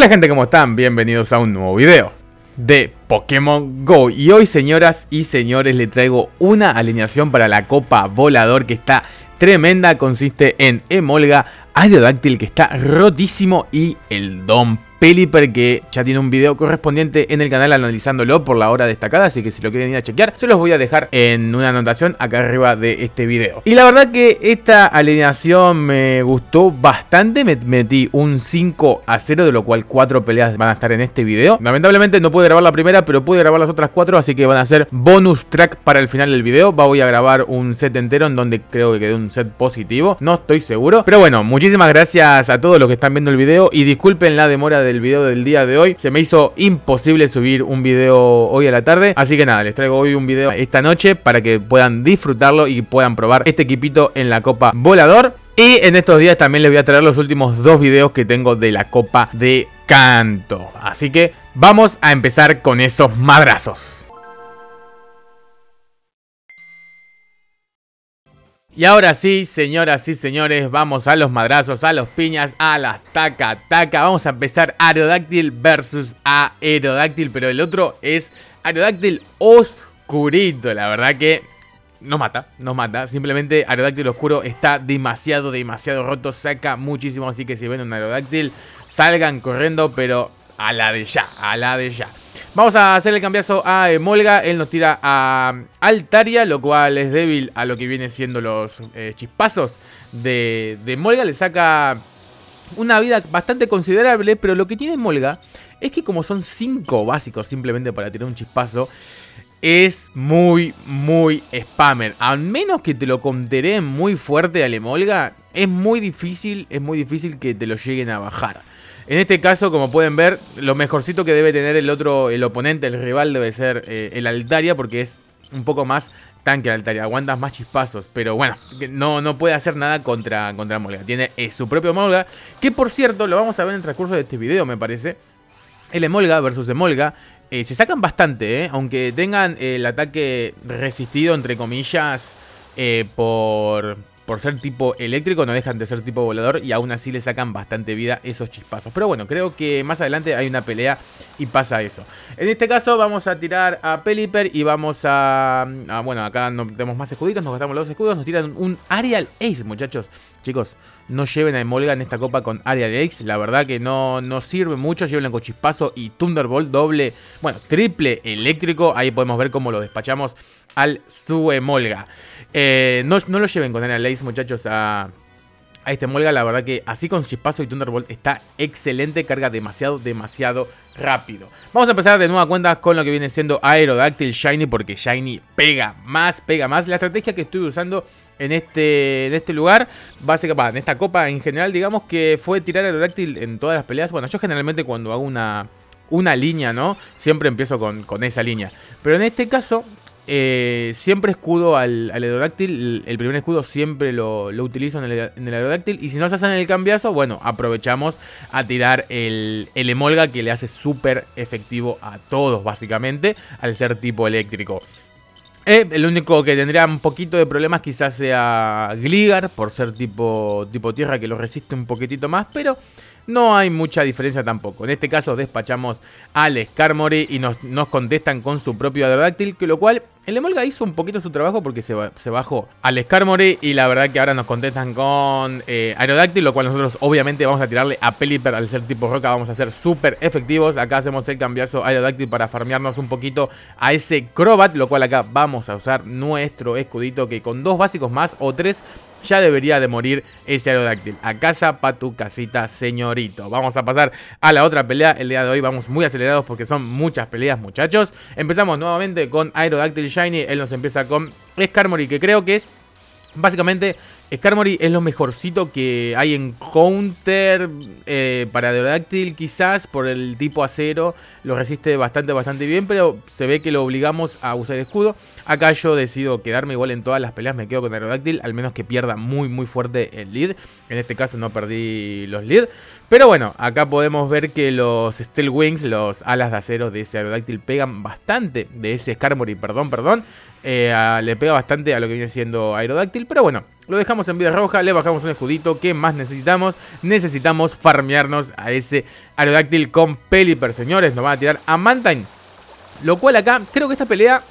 Hola gente, ¿cómo están? Bienvenidos a un nuevo video de Pokémon GO Y hoy señoras y señores le traigo una alineación para la Copa Volador que está tremenda Consiste en Emolga, Aerodáctil que está rotísimo y el Dom Peliper que ya tiene un video correspondiente en el canal analizándolo por la hora destacada, así que si lo quieren ir a chequear, se los voy a dejar en una anotación acá arriba de este video. Y la verdad que esta alineación me gustó bastante, me metí un 5 a 0, de lo cual 4 peleas van a estar en este video. Lamentablemente no pude grabar la primera, pero pude grabar las otras 4, así que van a ser bonus track para el final del video. Voy a grabar un set entero en donde creo que quedó un set positivo, no estoy seguro. Pero bueno, muchísimas gracias a todos los que están viendo el video y disculpen la demora de del video del día de hoy. Se me hizo imposible subir un video hoy a la tarde. Así que nada, les traigo hoy un video esta noche para que puedan disfrutarlo y puedan probar este equipito en la Copa Volador. Y en estos días también les voy a traer los últimos dos videos que tengo de la Copa de Canto. Así que vamos a empezar con esos madrazos. Y ahora sí, señoras y señores, vamos a los madrazos, a los piñas, a las taca taca. Vamos a empezar aerodáctil versus aerodáctil, pero el otro es aerodáctil oscurito. La verdad que nos mata, nos mata. Simplemente aerodáctil oscuro está demasiado, demasiado roto, saca muchísimo. Así que si ven un aerodáctil, salgan corriendo, pero a la de ya, a la de ya. Vamos a hacer el cambiazo a Emolga, eh, Molga. Él nos tira a Altaria, lo cual es débil a lo que vienen siendo los eh, chispazos de, Molga. Le saca una vida bastante considerable, pero lo que tiene Molga es que como son 5 básicos simplemente para tirar un chispazo, es muy, muy spammer. A menos que te lo conteré muy fuerte a Emolga, es muy difícil, es muy difícil que te lo lleguen a bajar. En este caso, como pueden ver, lo mejorcito que debe tener el otro, el oponente, el rival, debe ser eh, el Altaria, porque es un poco más tanque el Altaria, aguanta más chispazos, pero bueno, no, no puede hacer nada contra, contra Molga. Tiene eh, su propio Molga, que por cierto, lo vamos a ver en el transcurso de este video, me parece. El Emolga versus Emolga eh, se sacan bastante, aunque tengan el ataque resistido, entre comillas, por, por ser tipo eléctrico no dejan de ser tipo volador y aún así le sacan bastante vida esos chispazos. Pero bueno, creo que más adelante hay una pelea y pasa eso. En este caso vamos a tirar a Pelipper y vamos a... Mm, ah, bueno, acá no tenemos más escuditos, nos gastamos los escudos, nos tiran un Arial Ace, muchachos. Chicos, no lleven a Emolga en esta copa con Arial Ace. La verdad que no, no sirve mucho. Llévenlo con Chispazo y Thunderbolt doble, bueno, triple eléctrico. Ahí podemos ver cómo lo despachamos al Suemolga. Eh, no, lo lleven con Ace, muchachos, a, este Molga. La verdad que así con Chispazo y Thunderbolt está excelente. Carga demasiado, demasiado rápido. Vamos a empezar de nueva cuenta con lo que viene siendo Aerodactyl Shiny. Porque Shiny pega más, pega más. La estrategia que estoy usando en este, en este lugar, básicamente, en esta copa en general, digamos que fue tirar Aerodactyl en todas las peleas. Bueno, yo generalmente cuando hago una una línea, ¿no? Siempre empiezo con, con, esa línea. Pero en este caso, eh, siempre escudo al, al aerodáctil. El, primer escudo siempre lo, lo utilizo en el, en aerodáctil. Y si no se hacen el cambiazo, bueno, aprovechamos a tirar el, el emolga que le hace súper efectivo a todos, básicamente, al ser tipo eléctrico. Eh, el único que tendría un poquito de problemas quizás sea Gligar, por ser tipo, tipo tierra que lo resiste un poquitito más, pero no hay mucha diferencia tampoco. En este caso despachamos al Skarmory y nos, contestan con su propio aerodáctil, que lo cual el Emolga hizo un poquito su trabajo porque se, bajó al Skarmory y la verdad que ahora nos contestan con eh, Aerodáctil. lo cual nosotros obviamente vamos a tirarle a Pelipper al ser tipo roca, vamos a ser súper efectivos. Acá hacemos el cambiazo Aerodáctil para farmearnos un poquito a ese Crobat, lo cual acá vamos a usar nuestro escudito que con dos básicos más o tres ya debería de morir ese aerodáctil. A casa, pa' tu casita, señorito. Vamos a pasar a la otra pelea. El día de hoy vamos muy acelerados porque son muchas peleas, muchachos. Empezamos nuevamente con Aerodáctil Shiny. Él nos empieza con Skarmory, que creo que es básicamente Skarmory es lo mejorcito que hay en Counter eh, para Aerodáctil quizás por el tipo acero. Lo resiste bastante, bastante bien, pero se ve que lo obligamos a usar escudo. Acá yo decido quedarme igual en todas las peleas, me quedo con Aerodáctil, al menos que pierda muy, muy fuerte el lead. En este caso no perdí los lead. Pero bueno, acá podemos ver que los Steel Wings, los alas de acero de ese Aerodáctil pegan bastante, de ese Skarmory, perdón, perdón. Eh, le pega bastante a lo que viene siendo Aerodáctil. Pero bueno, lo dejamos en vida roja, le bajamos un escudito. ¿Qué más necesitamos? Necesitamos farmearnos a ese Aerodáctil con Pelipper, señores. Nos van a tirar a Mantine. Lo cual acá, creo que esta pelea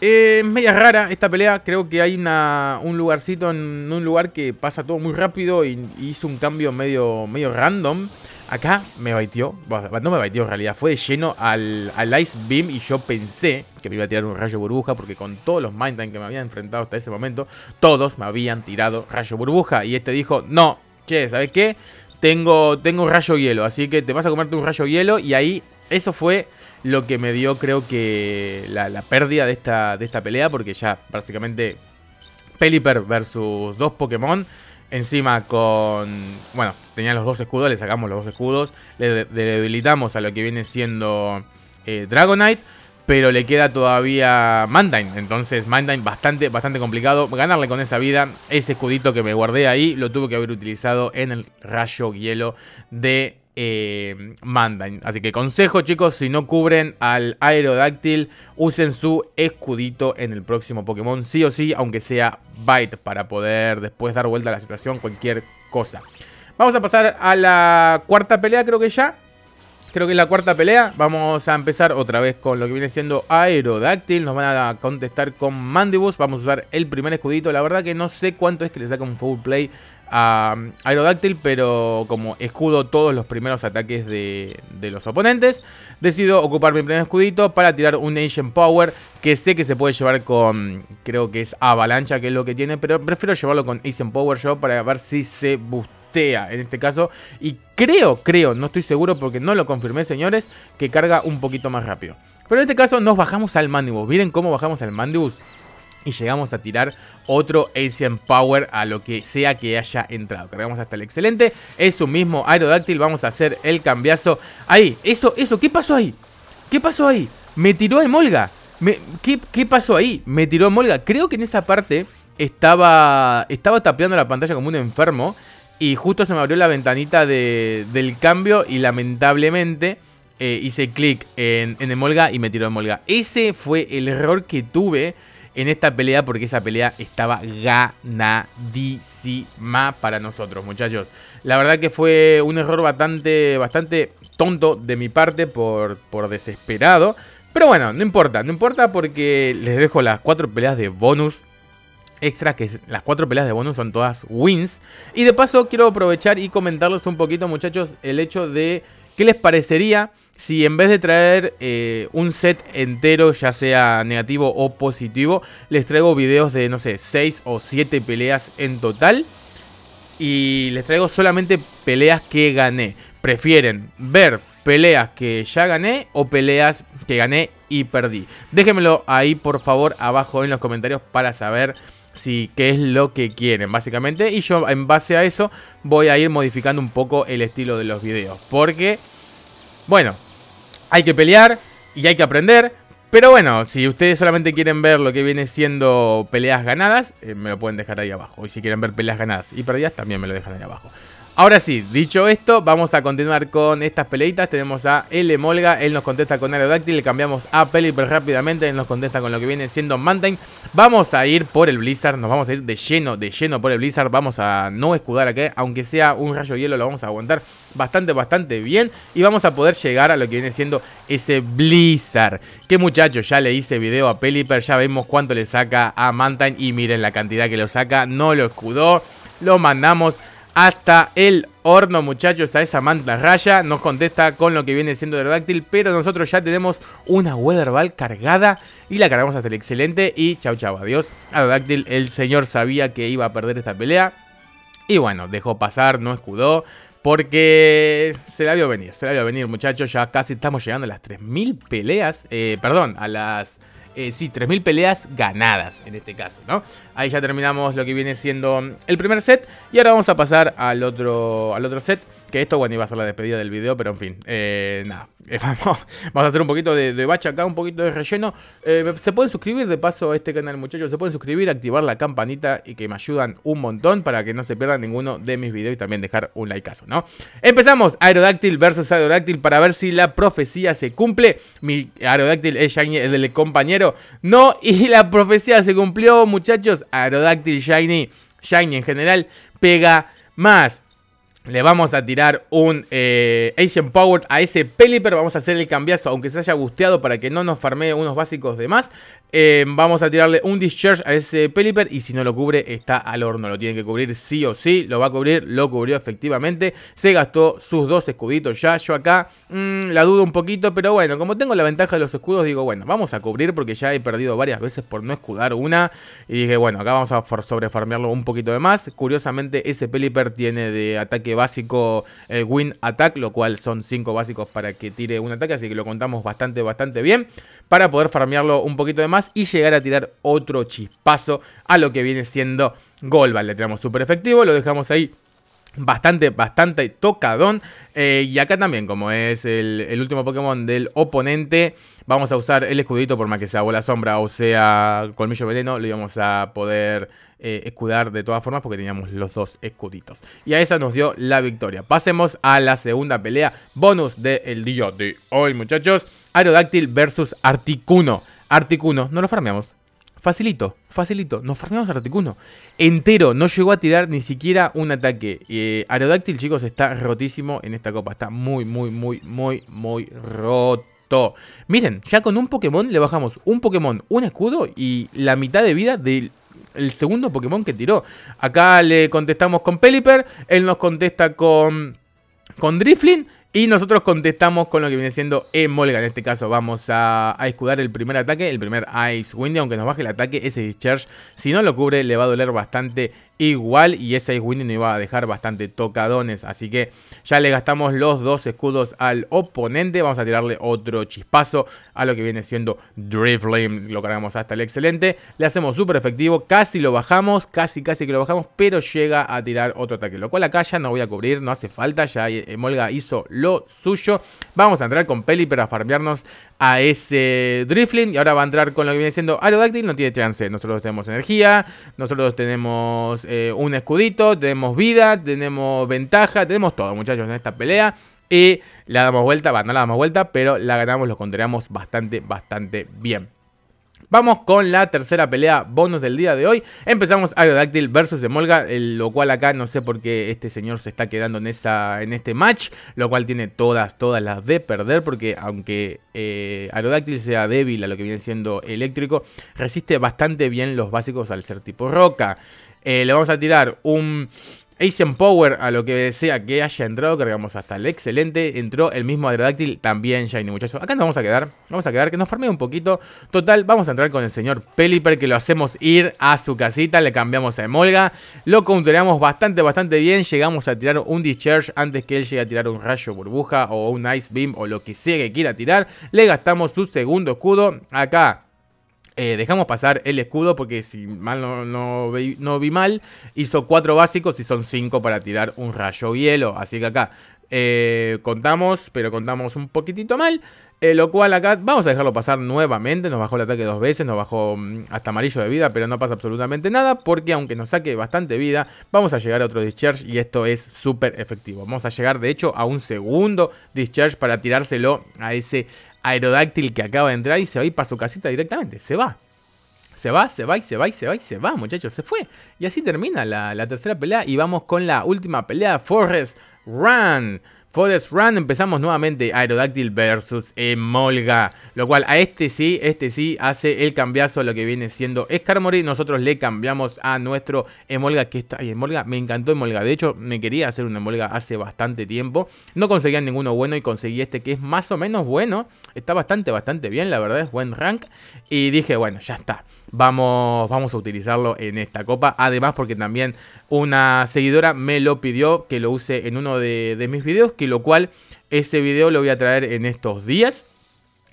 eh, es media rara esta pelea. Creo que hay un lugarcito en un lugar que pasa todo muy rápido y, hizo un cambio medio, medio random. Acá me baitió, no me baitió en realidad, fue de lleno al, Ice Beam y yo pensé que me iba a tirar un rayo burbuja porque con todos los Time que me habían enfrentado hasta ese momento, todos me habían tirado rayo burbuja y este dijo, no, che, ¿sabes qué? Tengo, tengo rayo hielo, así que te vas a comerte un rayo hielo y ahí eso fue lo que me dio creo que la, pérdida de esta, de esta pelea porque ya básicamente Pelipper versus dos Pokémon Encima con... Bueno, tenía los dos escudos, le sacamos los dos escudos. Le, debilitamos a lo que viene siendo eh, Dragonite pero le queda todavía Mandine. Entonces, Mandine bastante, bastante complicado. Ganarle con esa vida, ese escudito que me guardé ahí, lo tuve que haber utilizado en el rayo hielo de eh, Así que consejo, chicos, si no cubren al aerodáctil, usen su escudito en el próximo Pokémon, sí o sí, aunque sea Bite, para poder después dar vuelta a la situación, cualquier cosa. Vamos a pasar a la cuarta pelea, creo que ya. Creo que es la cuarta pelea. Vamos a empezar otra vez con lo que viene siendo Aerodáctil. Nos van a contestar con Mandibus. Vamos a usar el primer escudito. La verdad que no sé cuánto es que le saca un full play a um, Aerodáctil, pero como escudo todos los primeros ataques de, los oponentes, decido ocupar mi primer escudito para tirar un Asian Power que sé que se puede llevar con, creo que es Avalancha, que es lo que tiene, pero prefiero llevarlo con Asian Power yo para ver si se busca en este caso. Y creo, creo, no estoy seguro porque no lo confirmé, señores, que carga un poquito más rápido. Pero en este caso nos bajamos al Mandibus. Miren cómo bajamos al Mandibus. Y llegamos a tirar otro Asian Power a lo que sea que haya entrado. Cargamos hasta el excelente. Es un mismo aerodáctil. Vamos a hacer el cambiazo. Ahí, eso, eso. ¿Qué pasó ahí? ¿Qué pasó ahí? Me tiró a Molga. ¿qué, pasó ahí? Me tiró a Molga. Creo que en esa parte estaba, estaba tapeando la pantalla como un enfermo. Y justo se me abrió la ventanita del cambio y lamentablemente eh, hice clic en, en Emolga y me tiró Emolga. Ese fue el error que tuve en esta pelea porque esa pelea estaba ganadísima para nosotros, muchachos. La verdad que fue un error bastante, bastante tonto de mi parte por, por desesperado. Pero bueno, no importa, no importa porque les dejo las cuatro peleas de bonus extra que las cuatro peleas de bonus son todas wins. Y de paso quiero aprovechar y comentarles un poquito muchachos el hecho de qué les parecería si en vez de traer eh, un set entero, ya sea negativo o positivo, les traigo videos de, no sé, seis o siete peleas en total. Y les traigo solamente peleas que gané. Prefieren ver peleas que ya gané o peleas que gané y perdí. Déjenmelo ahí por favor abajo en los comentarios para saber si qué es lo que quieren, básicamente. Y yo en base a eso voy a ir modificando un poco el estilo de los videos. Porque, bueno, hay que pelear y hay que aprender. Pero bueno, si ustedes solamente quieren ver lo que viene siendo peleas ganadas, eh, me lo pueden dejar ahí abajo. Y si quieren ver peleas ganadas y perdidas, también me lo dejan ahí abajo. Ahora sí, dicho esto, vamos a continuar con estas peleitas. Tenemos a L. Molga, él nos contesta con Aerodactyl. le cambiamos a Pelipper rápidamente, él nos contesta con lo que viene siendo Mantine. Vamos a ir por el Blizzard, nos vamos a ir de lleno, de lleno por el Blizzard. Vamos a no escudar aquí. aunque sea un rayo hielo, lo vamos a aguantar bastante, bastante bien. Y vamos a poder llegar a lo que viene siendo ese Blizzard. Que muchachos, ya le hice video a Pelipper, ya vemos cuánto le saca a Mantine. Y miren la cantidad que lo saca, no lo escudó, lo mandamos hasta el horno, muchachos, a esa manta raya. Nos contesta con lo que viene siendo Aerodáctil, pero nosotros ya tenemos una weatherball cargada y la cargamos hasta el excelente. Y chau, chau, adiós. a Aerodáctil, el señor sabía que iba a perder esta pelea. Y bueno, dejó pasar, no escudó. Porque se la vio venir, se la vio venir, muchachos. Ya casi estamos llegando a las 3.000 peleas. Eh, perdón, a las eh, sí, 3.000 peleas ganadas en este caso, ¿no? Ahí ya terminamos lo que viene siendo el primer set y ahora vamos a pasar al otro, al otro set que esto, bueno, iba a ser la despedida del video, pero en fin. Eh, nada, eh, vamos, a hacer un poquito de, bacha acá, un poquito de relleno. Eh, se pueden suscribir de paso a este canal, muchachos. Se pueden suscribir, activar la campanita y que me ayudan un montón para que no se pierdan ninguno de mis videos y también dejar un likeazo, ¿no? Empezamos Aerodáctil versus Aerodáctil para ver si la profecía se cumple. Mi Aerodáctil es Shiny, el, el compañero. No, y la profecía se cumplió, muchachos. Aerodáctil Shiny, Shiny en general, pega más. Le vamos a tirar un eh, Asian Power a ese Pelipper. Vamos a hacer el cambiazo, aunque se haya gusteado para que no nos farmee unos básicos de más. Eh, vamos a tirarle un discharge a ese Pelipper y si no lo cubre está al horno, lo tiene que cubrir sí o sí, lo va a cubrir, lo cubrió efectivamente, se gastó sus dos escuditos ya, yo acá mm, la dudo un poquito, pero bueno, como tengo la ventaja de los escudos digo, bueno, vamos a cubrir porque ya he perdido varias veces por no escudar una y dije, bueno, acá vamos a sobrefarmearlo un poquito de más, curiosamente ese Pelipper tiene de ataque básico eh, Win Attack, lo cual son cinco básicos para que tire un ataque, así que lo contamos bastante, bastante bien para poder farmearlo un poquito de más y llegar a tirar otro chispazo a lo que viene siendo Golbal Le tiramos súper efectivo, lo dejamos ahí bastante, bastante tocadón. Eh, y acá también, como es el, último Pokémon del oponente, vamos a usar el escudito, por más que sea bola sombra o sea colmillo veneno, lo íbamos a poder eh, escudar de todas formas porque teníamos los dos escuditos. Y a esa nos dio la victoria. Pasemos a la segunda pelea, bonus del día de hoy, muchachos. Aerodáctil versus Articuno. Articuno, no lo farmeamos. Facilito, facilito. Nos farmeamos a Articuno. Entero, no llegó a tirar ni siquiera un ataque. Eh, Aerodáctil, chicos, está rotísimo en esta copa. Está muy, muy, muy, muy, muy roto. Miren, ya con un Pokémon le bajamos un Pokémon, un escudo y la mitad de vida del segundo Pokémon que tiró. Acá le contestamos con Pelipper, él nos contesta con, con Driflin y nosotros contestamos con lo que viene siendo Emolga. En este caso vamos a, escudar el primer ataque, el primer Ice Windy, aunque nos baje el ataque, ese Discharge. Si no lo cubre, le va a doler bastante igual y ese Ice no iba a dejar bastante tocadones. Así que ya le gastamos los dos escudos al oponente. Vamos a tirarle otro chispazo a lo que viene siendo Drifling. Lo cargamos hasta el excelente. Le hacemos súper efectivo. Casi lo bajamos. Casi, casi que lo bajamos. Pero llega a tirar otro ataque. Lo cual acá ya no voy a cubrir. No hace falta. Ya eh, Molga hizo lo suyo. Vamos a entrar con Peli para farmearnos a ese Drifling. Y ahora va a entrar con lo que viene siendo Aerodactyl. No tiene chance. Nosotros tenemos energía. Nosotros tenemos eh, un escudito, tenemos vida, tenemos ventaja, tenemos todo, muchachos, en esta pelea. Y la damos vuelta, Bueno, no la damos vuelta, pero la ganamos, lo contaremos bastante, bastante bien. Vamos con la tercera pelea bonus del día de hoy. Empezamos Aerodáctil versus Emolga, eh, lo cual acá no sé por qué este señor se está quedando en, esa, en este match, lo cual tiene todas, todas las de perder, porque aunque eh, sea débil a lo que viene siendo eléctrico, resiste bastante bien los básicos al ser tipo roca. Eh, le vamos a tirar un Asian Power a lo que sea que haya entrado. Cargamos hasta el excelente. Entró el mismo Aerodáctil, también Shiny, muchachos. Acá nos vamos a quedar. Vamos a quedar, que nos farmee un poquito. Total, vamos a entrar con el señor Pelipper, que lo hacemos ir a su casita. Le cambiamos a Emolga. Lo counteramos bastante, bastante bien. Llegamos a tirar un Discharge antes que él llegue a tirar un Rayo Burbuja o un Ice Beam o lo que sea que quiera tirar. Le gastamos su segundo escudo. Acá eh, dejamos pasar el escudo porque si mal no, no, vi, mal, hizo cuatro básicos y son cinco para tirar un rayo hielo. Así que acá eh, contamos, pero contamos un poquitito mal. Eh, lo cual acá vamos a dejarlo pasar nuevamente. Nos bajó el ataque dos veces, nos bajó mm, hasta amarillo de vida, pero no pasa absolutamente nada. Porque aunque nos saque bastante vida, vamos a llegar a otro discharge y esto es súper efectivo. Vamos a llegar de hecho a un segundo discharge para tirárselo a ese aerodáctil que acaba de entrar y se va a ir para su casita directamente. Se va. Se va, se va y se va y se va y se va, muchachos. Se fue. Y así termina la, la tercera pelea. Y vamos con la última pelea. Forrest Run. Forest Run empezamos nuevamente Aerodactyl versus Emolga. Eh, lo cual a este sí, este sí hace el cambiazo a lo que viene siendo Skarmory. Nosotros le cambiamos a nuestro Emolga que está... Emolga, me encantó Emolga. De hecho, me quería hacer una Emolga hace bastante tiempo. No conseguía ninguno bueno y conseguí este que es más o menos bueno. Está bastante, bastante bien. La verdad es buen rank. Y dije, bueno, ya está. Vamos, vamos a utilizarlo en esta copa. Además, porque también una seguidora me lo pidió que lo use en uno de, mis videos, que lo cual ese video lo voy a traer en estos días.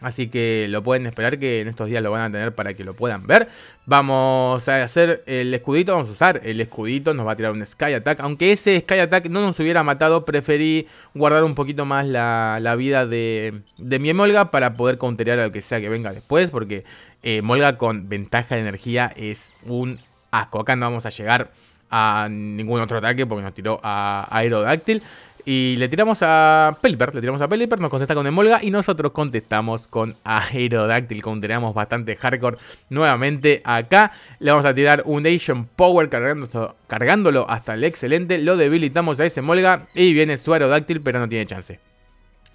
Así que lo pueden esperar que en estos días lo van a tener para que lo puedan ver. Vamos a hacer el escudito, vamos a usar el escudito, nos va a tirar un Sky Attack. Aunque ese Sky Attack no nos hubiera matado, preferí guardar un poquito más la, vida de, mi molga para poder counterar a lo que sea que venga después. Porque eh, Molga con ventaja de energía es un asco. Acá no vamos a llegar a ningún otro ataque porque nos tiró a Aerodáctil. Y le tiramos a Pelipper, le tiramos a Pelipper, nos contesta con Emolga y nosotros contestamos con Como tenemos bastante hardcore nuevamente acá. Le vamos a tirar un Asian Power cargando, cargándolo hasta el excelente. Lo debilitamos a ese Emolga y viene su Aerodáctil. pero no tiene chance.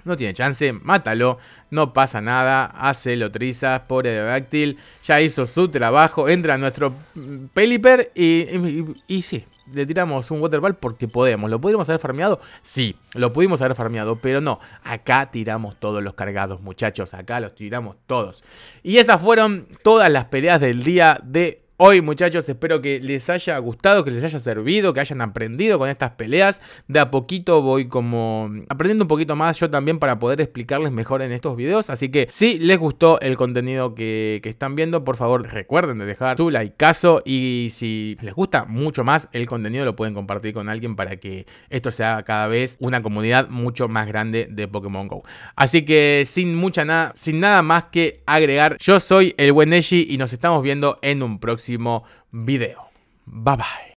No tiene chance, mátalo, no pasa nada, hace lo trizas, pobre Aerodáctil. ya hizo su trabajo, entra nuestro Pelipper y, y sí, le tiramos un waterball porque podemos. ¿Lo pudimos haber farmeado? Sí, lo pudimos haber farmeado, pero no. Acá tiramos todos los cargados, muchachos. Acá los tiramos todos. Y esas fueron todas las peleas del día de hoy, muchachos. Espero que les haya gustado, que les haya servido, que hayan aprendido con estas peleas. De a poquito voy como aprendiendo un poquito más yo también para poder explicarles mejor en estos videos. Así que si les gustó el contenido que, están viendo, por favor recuerden de dejar su caso y si les gusta mucho más el contenido lo pueden compartir con alguien para que esto sea cada vez una comunidad mucho más grande de Pokémon GO. Así que sin mucha nada, sin nada más que agregar, yo soy el buen y nos estamos viendo en un próximo video. Bye bye.